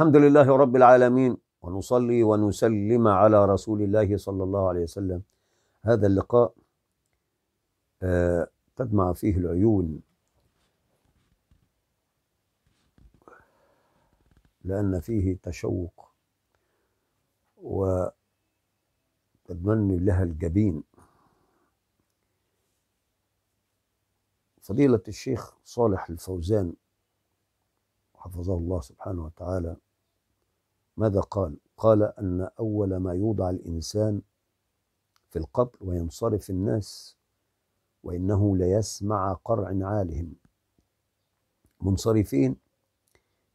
الحمد لله رب العالمين ونصلي ونسلم على رسول الله صلى الله عليه وسلم هذا اللقاء آه، تدمع فيه العيون لأن فيه تشوق وتدمن لها الجبين فضيلة الشيخ صالح الفوزان حفظه الله سبحانه وتعالى ماذا قال؟ قال أن أول ما يوضع الإنسان في القبر وينصرف الناس وإنه ليسمع قرع عالهم منصرفين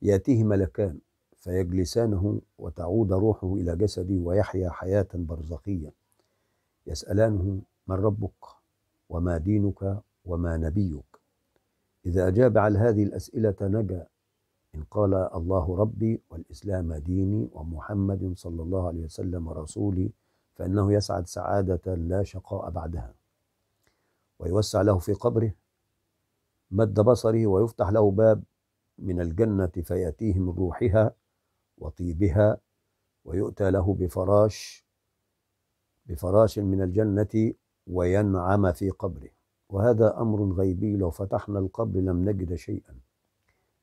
يأتيه ملكان فيجلسانه وتعود روحه إلى جسده ويحيا حياة برزخية يسألانه من ربك وما دينك وما نبيك إذا أجاب عن هذه الأسئلة نجا إن قال الله ربي والإسلام ديني ومحمد صلى الله عليه وسلم رسولي فإنه يسعد سعادة لا شقاء بعدها ويوسع له في قبره مد بصره ويفتح له باب من الجنة فيأتيه من روحها وطيبها ويؤتى له بفراش بفراش من الجنة وينعم في قبره وهذا أمر غيبي لو فتحنا القبر لم نجد شيئا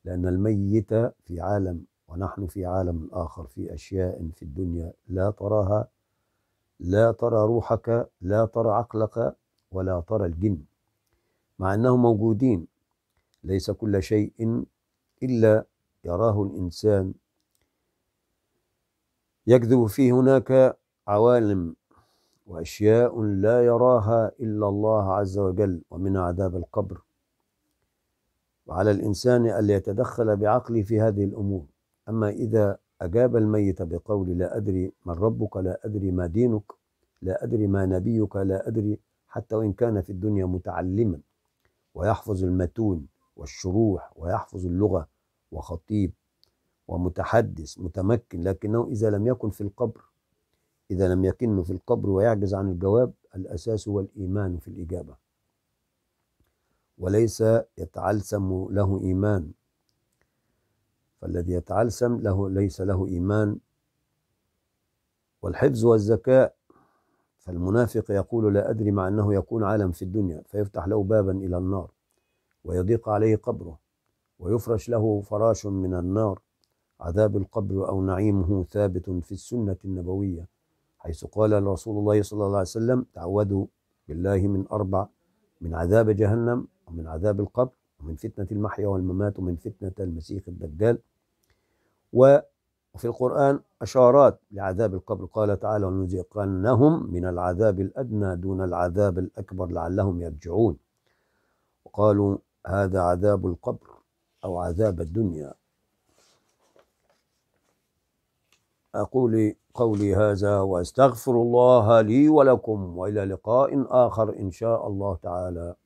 لأن الميت في عالم ونحن في عالم آخر في أشياء في الدنيا لا تراها لا ترى روحك لا ترى عقلك ولا ترى الجن مع أنهم موجودين ليس كل شيء إلا يراه الإنسان يكذب فيه هناك عوالم وأشياء لا يراها إلا الله عز وجل ومن عذاب القبر وعلى الإنسان أن يتدخل بعقله في هذه الأمور أما إذا أجاب الميت بقول لا أدري من ربك لا أدري ما دينك لا أدري ما نبيك لا أدري حتى وإن كان في الدنيا متعلما ويحفظ المتون والشروح ويحفظ اللغة وخطيب ومتحدث متمكن لكنه إذا لم يكن في القبر إذا لم يكن في القبر ويعجز عن الجواب الأساس هو الإيمان في الإجابة وليس يتعلسم له إيمان فالذي يتعلسم له ليس له إيمان والحفظ والزكاء فالمنافق يقول لا أدري مع أنه يكون عالم في الدنيا فيفتح له بابا إلى النار ويضيق عليه قبره ويفرش له فراش من النار عذاب القبر أو نعيمه ثابت في السنة النبوية حيث قال رسول الله صلى الله عليه وسلم تعوذوا بالله من أربع من عذاب جهنم ومن عذاب القبر ومن فتنة المحيا والممات ومن فتنة المسيح الدجال وفي القرآن أشارات لعذاب القبر قال تعالى ونذيقنهم من العذاب الأدنى دون العذاب الأكبر لعلهم يرجعون وقالوا هذا عذاب القبر أو عذاب الدنيا أقول قولي هذا وأستغفر الله لي ولكم وإلى لقاء آخر إن شاء الله تعالى